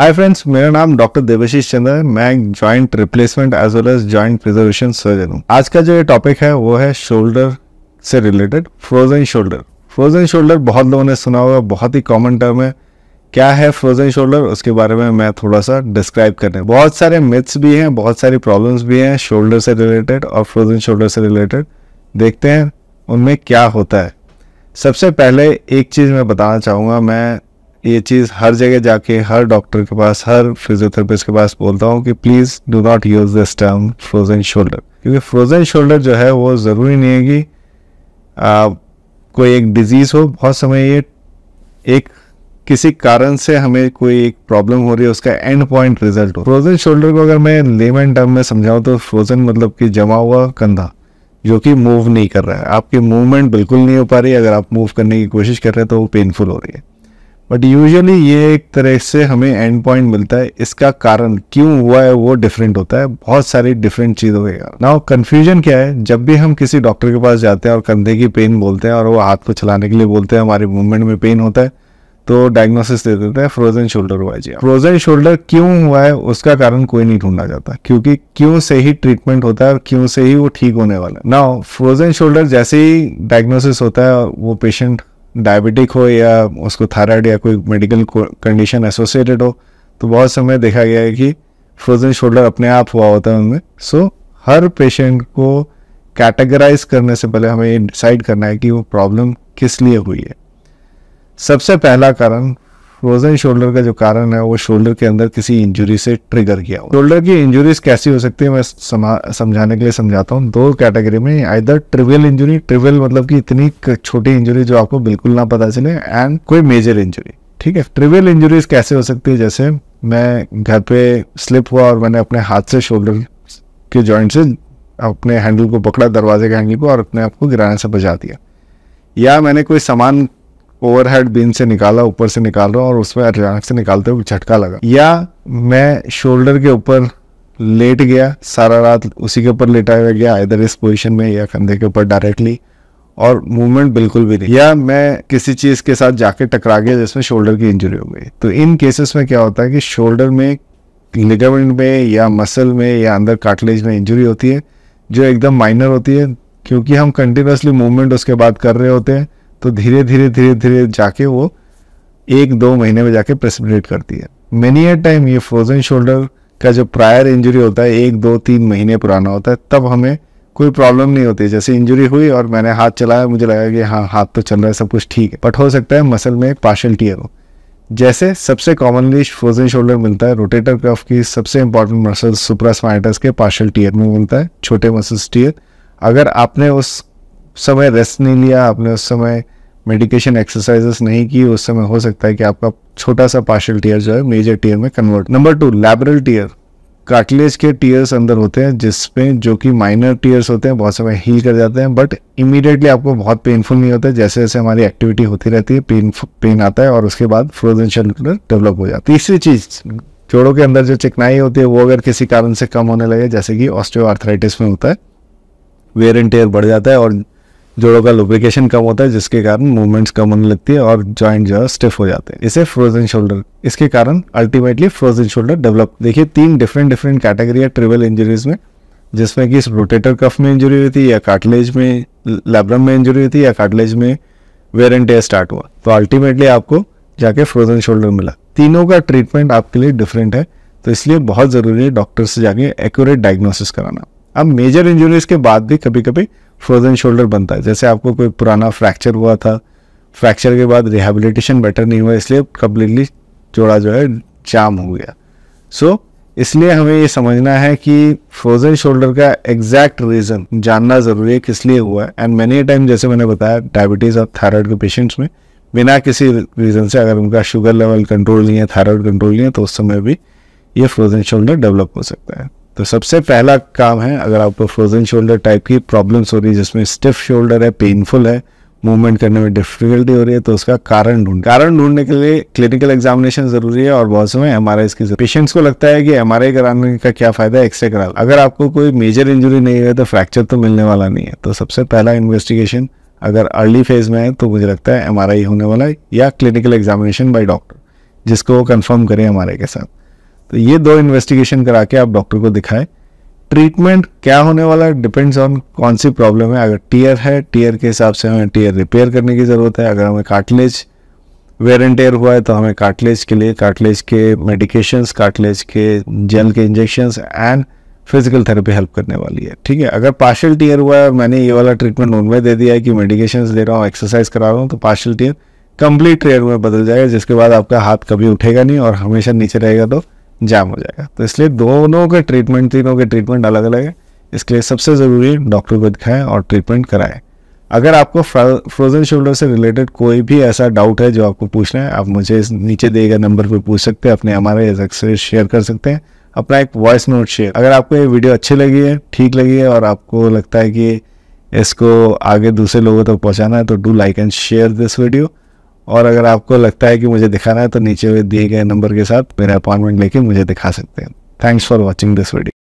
Hi friends मेरा नाम doctor Devashish Chandra है मैं joint replacement as well as joint preservation surgeon हूँ आज का जो ये टॉपिक है वो है शोल्डर से related frozen shoulder frozen shoulder बहुत लोगों ने सुना होगा बहुत ही कॉमन टर्म है क्या है फ्रोजन शोल्डर उसके बारे में मैं थोड़ा सा डिस्क्राइब करने बहुत सारे मिथ्स भी हैं बहुत सारी प्रॉब्लम्स भी हैं शोल्डर से रिलेटेड और फ्रोजन शोल्डर से रिलेटेड देखते हैं उनमें क्या होता है सबसे पहले एक चीज़ मैं बताना चाहूँगा मैं ये चीज़ हर जगह जाके हर डॉक्टर के पास हर फिजियोथेरेपिस्ट के पास बोलता हूँ कि please do not use this term frozen shoulder क्योंकि फ्रोजन शोल्डर जो है वो ज़रूरी नहीं है कि कोई एक डिज़ीज़ हो बहुत समय ये एक किसी कारण से हमें कोई एक प्रॉब्लम हो रही है उसका एंड पॉइंट रिजल्ट हो फ्रोजन शोल्डर को अगर मैं लेमन टर्म में समझाऊँ तो फ्रोजन मतलब कि जमा हुआ कंधा जो कि मूव नहीं कर रहा है आपकी मूवमेंट बिल्कुल नहीं हो पा रही अगर आप मूव करने की कोशिश कर रहे हैं तो वो पेनफुल हो रही है बट यूजुअली ये एक तरह से हमें एंड पॉइंट मिलता है इसका कारण क्यों हुआ है वो डिफरेंट होता है बहुत सारी डिफरेंट चीज़ों के कारण नाउ कन्फ्यूजन क्या है जब भी हम किसी डॉक्टर के पास जाते हैं और कंधे की पेन बोलते हैं और वो हाथ को चलाने के लिए बोलते हैं हमारे मूवमेंट में पेन होता है तो डायग्नोसिस दे देते हैं फ्रोजन शोल्डर हुआ जी फ्रोजन हाँ। शोल्डर क्यों हुआ है उसका कारण कोई नहीं ढूंढा जाता क्योंकि क्यों से ही ट्रीटमेंट होता है और क्यों से ही वो ठीक होने वाला है ना फ्रोजन शोल्डर जैसे ही डायग्नोसिस होता है वो पेशेंट डायबिटिक हो या उसको थायराइड या कोई मेडिकल कंडीशन एसोसिएटेड हो तो बहुत समय देखा गया है कि फ्रोजन शोल्डर अपने आप हुआ होता है उनमें सो हर पेशेंट को कैटेगराइज करने से पहले हमें ये डिसाइड करना है कि वो प्रॉब्लम किस लिए हुई है सबसे पहला कारण फ्रोजन शोल्डर का जो कारण है वो शोल्डर के अंदर किसी इंजुरी से ट्रिगर किया शोल्डर की इंजुरीज कैसी हो सकती है मैं समझाने के लिए समझाता हूँ दो कैटेगरी में आइदर ट्रिवियल इंजुरी ट्रिवियल मतलब कि इतनी छोटी इंजुरी जो आपको बिल्कुल ना पता चले एंड कोई मेजर इंजुरी ठीक है ट्रिवियल इंजुरीज कैसे हो सकती है जैसे मैं घर पे स्लिप हुआ और मैंने अपने हाथ से शोल्डर के जॉइंट से अपने हैंडल को पकड़ा दरवाजे के हैंडल को और अपने आप को गिराने से बचा दिया या मैंने कोई सामान ओवरहेड बिन से निकाला ऊपर से निकाल रहा हूँ और उसमें अचानक से निकालते हुए झटका लगा या मैं शोल्डर के ऊपर लेट गया सारा रात उसी के ऊपर लेटा हुआ गया इधर इस पोजिशन में या कंधे के ऊपर डायरेक्टली और मूवमेंट बिल्कुल भी नहीं या मैं किसी चीज के साथ जाके टकरा गया जिसमें शोल्डर की इंजरी हो गई तो इन केसेस में क्या होता है कि शोल्डर में लिगामेंट में या मसल में या अंदर काटलेज में इंजरी होती है जो एकदम माइनर होती है क्योंकि हम कंटिन्यूसली मूवमेंट उसके बाद कर रहे होते हैं तो धीरे धीरे धीरे धीरे जाके वो एक दो महीने में जाके प्रेसिपिटेट करती है मेनी अ टाइम ये फ्रोजन शोल्डर का जो प्रायर इंजरी होता है एक दो तीन महीने पुराना होता है तब हमें कोई प्रॉब्लम नहीं होती जैसे इंजरी हुई और मैंने हाथ चलाया मुझे लगा कि हाँ हाथ तो चल रहा है सब कुछ ठीक है बट हो सकता है मसल में पार्शल टीयर हो जैसे सबसे कॉमनली फ्रोजन शोल्डर मिलता है रोटेटर क्रफ की सबसे इंपॉर्टेंट मसल सुप्रास्माइटस के पार्शल टीयर में मिलता है छोटे मसल टीयर अगर आपने उस समय रेस्ट नहीं लिया आपने उस समय मेडिकेशन एक्सरसाइजेस नहीं की उस समय हो सकता है कि आपका छोटा सा पार्शल टीयर जो है मेजर टीयर में convert number two labral tear cartilage के टीयर्स अंदर होते हैं जिसमें जो कि माइनर टीयर्स होते हैं बहुत समय हील कर जाते हैं बट इमीडिएटली आपको बहुत पेनफुल नहीं होता जैसे जैसे हमारी एक्टिविटी होती रहती है पेन पेन आता है और उसके बाद फ्रोजन शल्टर डेवलप हो जाता है तीसरी चीज़ जोड़ों के अंदर जो चिकनाई होती है वो अगर किसी कारण से कम होने लगे जैसे कि ऑस्टियोआर्थराइटिस में होता है वेयर एंड टेयर बढ़ जाता है और जोड़ों का लुब्रिकेशन कम होता है जिसके कारण मूवमेंट्स कम होने लगती है और जॉइंट जो है स्टिफ हो जाते हैं इसे फ्रोजन शोल्डर इसके कारण अल्टीमेटली फ्रोजन शोल्डर डेवलप देखिए तीन डिफरेंट डिफरेंट कैटेगरी है ट्रिवल इंजरीज में जिसमें कि रोटेटर कफ में इंजरी हुई थी या कार्टिलेज में लेब्रम में इंजरी हुई थी या कार्टिलेज में वेयर एंड टेयर स्टार्ट हुआ तो अल्टीमेटली आपको जाके फ्रोजन शोल्डर मिला तीनों का ट्रीटमेंट आपके लिए डिफरेंट है तो इसलिए बहुत ज़रूरी है डॉक्टर से जाके एक्यूरेट डायग्नोसिस कराना अब मेजर इंजरीज के बाद भी कभी कभी फ्रोजन शोल्डर बनता है जैसे आपको कोई पुराना फ्रैक्चर हुआ था फ्रैक्चर के बाद रिहेबिलिटेशन बेटर नहीं हुआ इसलिए कम्प्लीटली जोड़ा जो है जाम हो गया सो so, इसलिए हमें ये समझना है कि फ्रोजन शोल्डर का एग्जैक्ट रीज़न जानना ज़रूरी है किस लिए हुआ है एंड मैनी टाइम जैसे मैंने बताया डायबिटीज़ और थायराइड के पेशेंट्स में बिना किसी रीज़न से अगर उनका शुगर लेवल कंट्रोल नहीं है थायराइड कंट्रोल नहीं है तो उस समय भी ये फ्रोजन शोल्डर डेवलप हो सकता है तो सबसे पहला काम है अगर आपको फ्रोजन शोल्डर टाइप की प्रॉब्लम्स हो रही है जिसमें स्टिफ शोल्डर है पेनफुल है मूवमेंट करने में डिफिकल्टी हो रही है तो उसका कारण ढूंढ कारण ढूंढने के लिए क्लिनिकल एग्जामिनेशन जरूरी है और बहुत समय एम आर इसकी पेशेंट्स को लगता है कि एम कराने का क्या फायदा है एक्सरे करा अगर आपको कोई मेजर इंजरी नहीं है तो फ्रैक्चर तो मिलने वाला नहीं है तो सबसे पहला इन्वेस्टिगेशन अगर अर्ली फेज में है तो मुझे लगता है एम होने वाला है या क्लिनिकल एग्जामिनेशन बाई डॉक्टर जिसको वो कन्फर्म करें हमारे के साथ तो ये दो इन्वेस्टिगेशन करा के आप डॉक्टर को दिखाएं ट्रीटमेंट क्या होने वाला है डिपेंड्स ऑन कौन सी प्रॉब्लम है अगर टीयर है टीयर के हिसाब से हमें टीयर रिपेयर करने की ज़रूरत है अगर हमें कार्टिलेज वेयर एंड टेयर हुआ है तो हमें कार्टिलेज के लिए कार्टिलेज के मेडिकेशंस कार्टिलेज के जेल के injections and physical therapy help करने वाली है ठीक है अगर पार्शल टीयर हुआ है मैंने ये वाला ट्रीटमेंट उनमें दे दिया है कि मेडिकेशंस दे रहा हूँ एक्सरसाइज करा रहा हूँ तो पार्शल टीयर कंप्लीट टीयर में बदल जाएगा जिसके बाद आपका हाथ कभी उठेगा नहीं और हमेशा नीचे रहेगा तो जाम हो जाएगा तो इसलिए दोनों के ट्रीटमेंट तीनों के ट्रीटमेंट अलग अलग है इसके लिए सबसे ज़रूरी डॉक्टर को दिखाएं और ट्रीटमेंट कराएं अगर आपको फ्रोजन शोल्डर से रिलेटेड कोई भी ऐसा डाउट है जो आपको पूछना है आप मुझे इस नीचे दिए गए नंबर पर पूछ सकते हैं अपने हमारे एक्स शेयर कर सकते हैं अपना एक वॉइस नोट शेयर अगर आपको ये वीडियो अच्छी लगी है ठीक लगी है और आपको लगता है कि इसको आगे दूसरे लोगों तक तो पहुँचाना है तो do like and share this video और अगर आपको लगता है कि मुझे दिखाना है तो नीचे हुए दिए गए नंबर के साथ मेरा अपॉइंटमेंट लेके मुझे दिखा सकते हैं thanks for watching this video